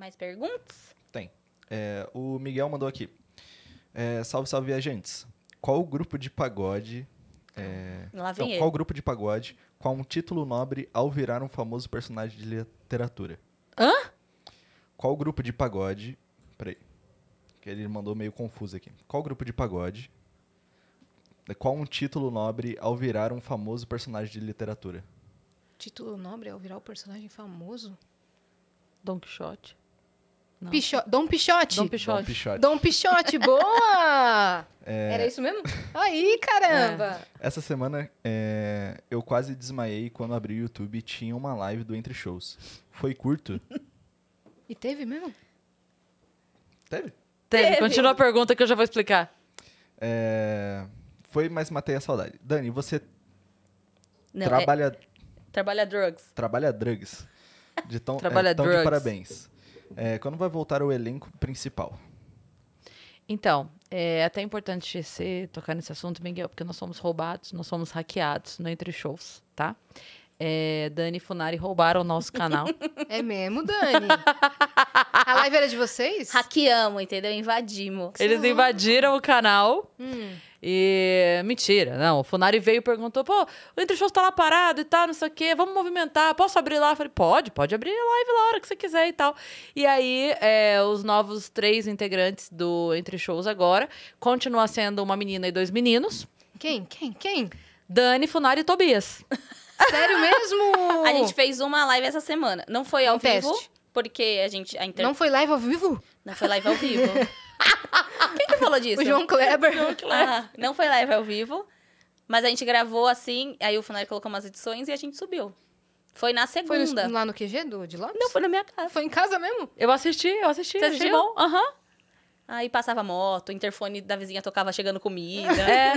Mais perguntas? Tem. É, o Miguel mandou aqui. É, salve, salve, viajantes. Qual o grupo de pagode... É... Lá vem então, Qual grupo de pagode qual um título nobre ao virar um famoso personagem de literatura? Hã? Qual grupo de pagode... Peraí. Que ele mandou meio confuso aqui. Qual grupo de pagode... É, qual um título nobre ao virar um famoso personagem de literatura? Título nobre ao virar um personagem famoso? Don Quixote. Picho... Dom Pichote. Dom Pichote. Dom Pichote, Dom Pichote boa! É... Era isso mesmo? Aí, caramba! É. Essa semana é... eu quase desmaiei quando abri o YouTube tinha uma live do Entre Shows. Foi curto. e teve mesmo? Teve. Teve. teve. Continua a pergunta que eu já vou explicar. É, foi, mas matei a saudade. Dani, você Não, é trabalha... Trabalha drugs. Trabalha drugs. De tão, trabalha é, tão drugs. de parabéns. É, quando vai voltar o elenco principal? Então, é até importante você tocar nesse assunto, Miguel, porque nós somos roubados, nós somos hackeados no Entre Shows, tá? É, Dani e Funari roubaram o nosso canal. É mesmo, Dani? A live era de vocês? Hackeamos, entendeu? Invadimos. Eles invadiram o canal. Hum. E. Mentira, não. O Funari veio e perguntou: pô, o Entre Shows tá lá parado e tal, não sei o quê, vamos movimentar, posso abrir lá? Eu falei: pode, pode abrir live lá, a hora que você quiser e tal. E aí, é, os novos três integrantes do Entre Shows agora continua sendo uma menina e dois meninos. Quem? Quem? Quem? Dani, Funari e Tobias. Sério mesmo? a gente fez uma live essa semana. Não foi ao um vivo. Teste. Porque a gente. A inter... Não foi live ao vivo? Não foi live ao vivo. Quem que falou disso? O João Kleber. João Kleber. Ah, não foi live ao vivo. Mas a gente gravou assim, aí o Funari colocou umas edições e a gente subiu. Foi na segunda. Foi no, lá no QG do de Lopes? Não, foi na minha casa. Foi em casa mesmo? Eu assisti, eu assisti. Você assistiu? Aham. Uhum. Aí passava moto, o interfone da vizinha tocava chegando comida. é.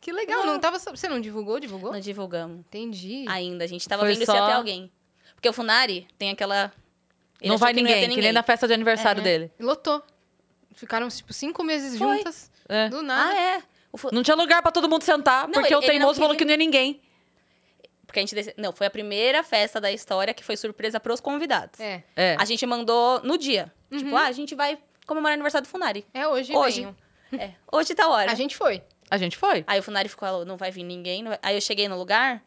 Que legal, não. não tava. Você não divulgou, divulgou? Não divulgamos. Entendi. Ainda, a gente tava foi vendo só... se até alguém. Porque o Funari tem aquela ele não vai que ninguém, não ninguém, que nem na festa de aniversário é. dele. Lotou. Ficaram, tipo, cinco meses Foi. juntas. É. Do nada. Ah, é. Não tinha lugar para todo mundo sentar, não, porque ele, o teimoso falou que não ia ninguém. Porque a gente. Dec... Não, foi a primeira festa da história que foi surpresa pros convidados. É. é. A gente mandou no dia. Uhum. Tipo, ah, a gente vai comemorar o aniversário do Funari. É hoje, Hoje. Venho. É. Hoje tá hora. A gente foi. A gente foi. Aí o Funari ficou, não vai vir ninguém. Vai... Aí eu cheguei no lugar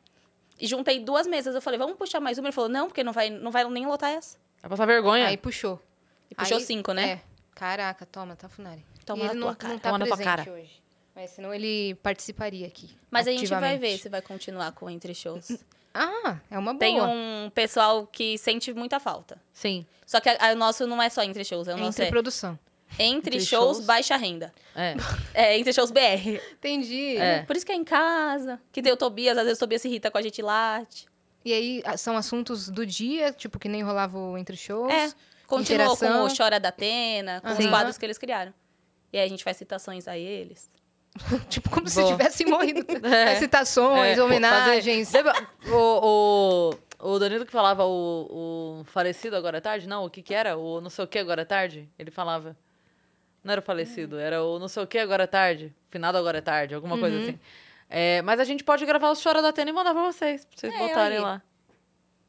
e juntei duas mesas. Eu falei, vamos puxar mais uma. Ele falou, não, porque não vai, não vai nem lotar essa. Vai passar vergonha. Aí puxou. E puxou aí, cinco, né? É. Caraca, toma, tá funari. Toma e na tua cara. Não tá toma na tua cara. Hoje. Mas senão ele participaria aqui. Mas a gente vai ver se vai continuar com entre shows. ah, é uma boa. Tem um pessoal que sente muita falta. Sim. Só que o nosso não é só entre shows, é o nosso entre é... produção. Entre, entre shows, shows, baixa renda. É. é. Entre shows BR. Entendi. É. Por isso que é em casa. Que deu Tobias, às vezes Tobias se irrita com a gente late. E aí ah, são assuntos do dia, tipo, que nem rolava o entre shows. É. Continuou interação. com o Chora da Atena, com uhum. os quadros que eles criaram. E aí a gente faz citações a eles. tipo, como Boa. se tivessem morrido. é. Citações, é. homenagens. Fazer... o, o, o Danilo que falava o, o falecido agora à é tarde? Não, o que que era? O não sei o que agora à é tarde? Ele falava. Não era o falecido, é. era o não sei o que agora à tarde. Finado agora à tarde, alguma uhum. coisa assim. É, mas a gente pode gravar os Chora da Atena e mandar pra vocês, pra vocês É, botarem olha aí. lá.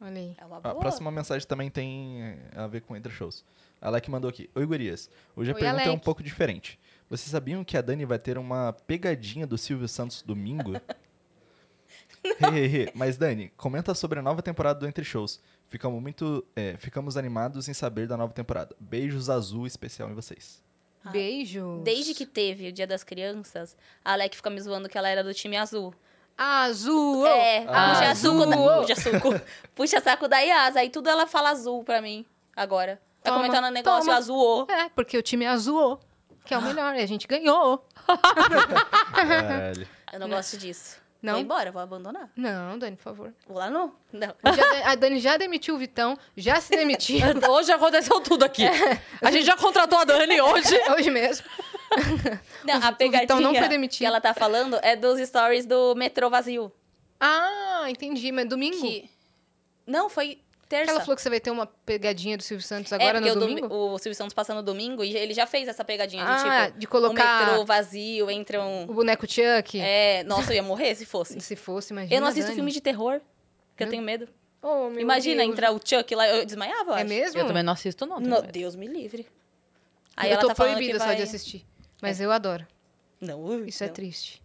Olha aí. É uma A próxima mensagem também tem é, a ver com entre shows. A Alec mandou aqui. Oi, gurias. Hoje a Oi, pergunta é um pouco diferente. Vocês sabiam que a Dani vai ter uma pegadinha do Silvio Santos domingo? Mas, Dani, comenta sobre a nova temporada do Entre Shows. Ficamos muito... é, ficamos animados em saber da nova temporada. Beijos azul especial em vocês. Ah, Beijo. Desde que teve o Dia das Crianças, a Alec fica me zoando que ela era do time azul. Azul! É, puxa azul. Suco puxa, suco, puxa saco da Yasa. Aí tudo ela fala azul pra mim agora. Tá toma, comentando um negócio azul. É, porque o time azul, que é o melhor. E a gente ganhou. Eu não gosto disso. Não? Vou embora, vou abandonar. Não, Dani, por favor. Vou lá não. Não. Já, a Dani já demitiu o Vitão, já se demitiu. hoje aconteceu tudo aqui. É. A gente já contratou a Dani hoje. hoje mesmo. Não, o, a pegadinha não foi demitido. que ela tá falando é dos stories do metrô vazio. Ah, entendi, mas domingo? Que... Não, foi Terça. Ela falou que você vai ter uma pegadinha do Silvio Santos é, agora é, no domingo? O, o Silvio Santos passa no domingo e ele já fez essa pegadinha de ah, tipo... de colocar... O metrô vazio, entra um... O boneco Chuck. É, nossa, eu ia morrer se fosse. se fosse, imagina. Eu não assisto filme de terror, porque meu... eu tenho medo. Oh, imagina Deus. entrar o Chuck lá, eu desmaiava, eu É acho. mesmo? Eu também não assisto não. No, Deus me livre. Aí eu ela tô tá proibida vai... só de assistir, é. mas é. eu adoro. Não, Isso é não. é triste.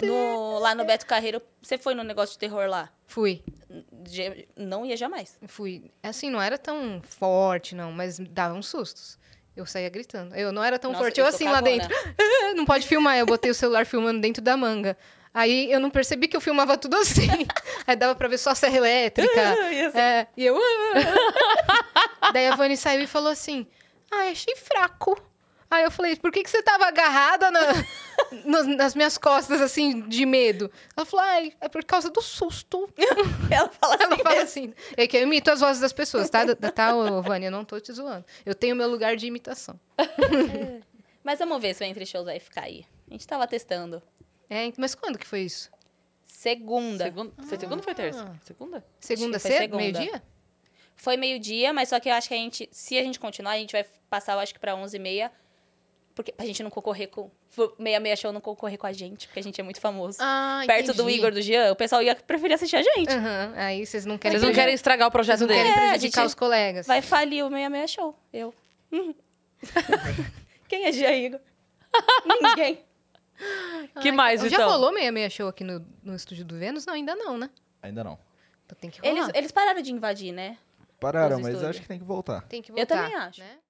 No, lá no Beto Carreiro, você foi no negócio de terror lá? Fui não ia jamais. Fui. Assim, não era tão forte, não, mas dava uns sustos. Eu saía gritando. Eu não era tão Nossa, forte. Eu, eu assim lá dentro. Né? não pode filmar. Eu botei o celular filmando dentro da manga. Aí eu não percebi que eu filmava tudo assim. Aí dava pra ver só a serra elétrica. e, assim... é, e eu. Ah. Daí a Vani saiu e falou assim: Ah, achei fraco. Aí eu falei, por que, que você tava agarrada na, nas, nas, minhas costas, assim, de medo? Ela falou, ai, é por causa do susto. Ela fala assim. Ela fala assim. É que eu imito as vozes das pessoas, tá? tá, oh, Vânia, não tô te zoando. Eu tenho meu lugar de imitação. É. mas vamos ver se o Entre Shows vai ficar aí. A gente tava testando. É, mas quando que foi isso? Segunda. Segunda, foi segunda ou foi terça? Ah. Segunda? Segunda, cedo? Meio-dia? Foi meio-dia, mas só que eu acho que a gente, se a gente continuar, a gente vai passar, eu acho que pra 11h30 porque a gente não concorrer com. Meia Meia Show não concorrer com a gente, porque a gente é muito famoso. Ah, Perto entendi. do Igor do Jean, o pessoal ia preferir assistir a gente. Uhum. Aí vocês não querem. Vocês não querem estragar o projeto não dele. Querem é, prejudicar é, os colegas. Vai falir o Meia Meia Show. Eu. Quem é Jean Igor? Ninguém. Que Ai, mais, então? Já rolou Meia Meia Show aqui no, no estúdio do Vênus? Não, ainda não, né? Ainda não. Então tem que rolar. Eles, eles pararam de invadir, né? Pararam, mas acho que tem que voltar. Tem que voltar. Eu também acho. Né?